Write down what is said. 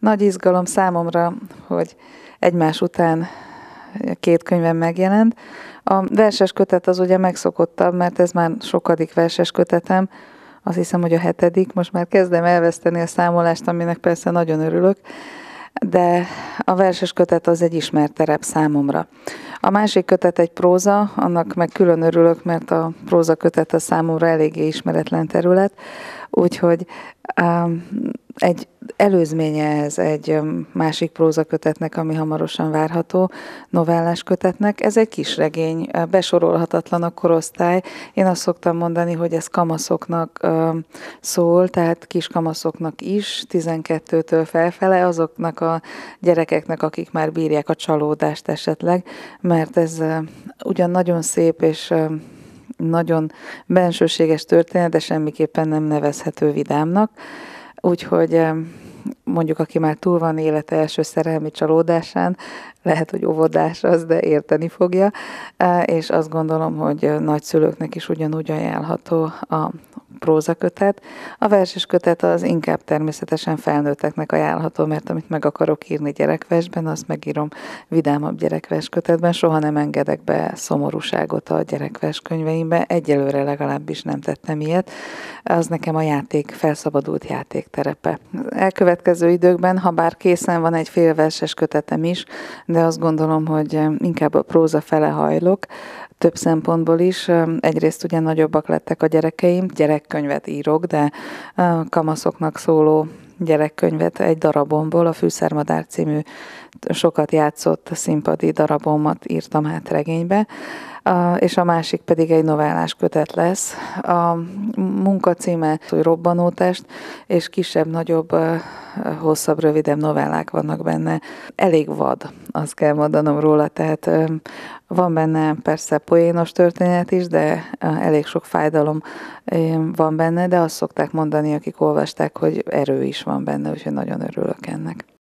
nagy izgalom számomra, hogy egymás után két könyvem megjelent. A verses kötet az ugye megszokottabb, mert ez már sokadik verses kötetem, azt hiszem, hogy a hetedik, most már kezdem elveszteni a számolást, aminek persze nagyon örülök, de a verses kötet az egy ismert terep számomra. A másik kötet egy próza, annak meg külön örülök, mert a próza kötet a számomra eléggé ismeretlen terület. Úgyhogy um, egy előzménye ez egy másik prózakötetnek, ami hamarosan várható, novellás kötetnek. Ez egy kis regény, besorolhatatlan a korosztály. Én azt szoktam mondani, hogy ez kamaszoknak szól, tehát kis kamaszoknak is, 12-től felfele, azoknak a gyerekeknek, akik már bírják a csalódást esetleg, mert ez ugyan nagyon szép és nagyon bensőséges történet, de semmiképpen nem nevezhető vidámnak. Úgyhogy mondjuk, aki már túl van élete első szerelmi csalódásán, lehet, hogy óvodás az, de érteni fogja, és azt gondolom, hogy nagyszülőknek is ugyanúgy ajánlható a prózakötet. A verses kötet az inkább természetesen felnőtteknek ajánlható, mert amit meg akarok írni gyerekversben, azt megírom vidámabb gyerekves kötetben. Soha nem engedek be szomorúságot a gyerekves könyveimbe, egyelőre legalábbis nem tettem ilyet. Az nekem a játék, felszabadult játék terepe. Elkövetkező időkben, ha bár készen van egy félverses kötetem is, de azt gondolom, hogy inkább a próza fele hajlok, több szempontból is. Egyrészt ugye nagyobbak lettek a gyerekeim, gyerekkönyvet írok, de kamaszoknak szóló gyerekkönyvet egy darabomból, a Fűszermadár című sokat játszott színpadi darabomat írtam hát regénybe, és a másik pedig egy novellás kötet lesz. A munka címe, hogy robbanótest, és kisebb-nagyobb, hosszabb, rövidebb novellák vannak benne. Elég vad, azt kell mondanom róla, tehát van benne persze poénos történet is, de elég sok fájdalom van benne, de azt szokták mondani, akik olvasták, hogy erő is van benne, úgyhogy nagyon örülök ennek.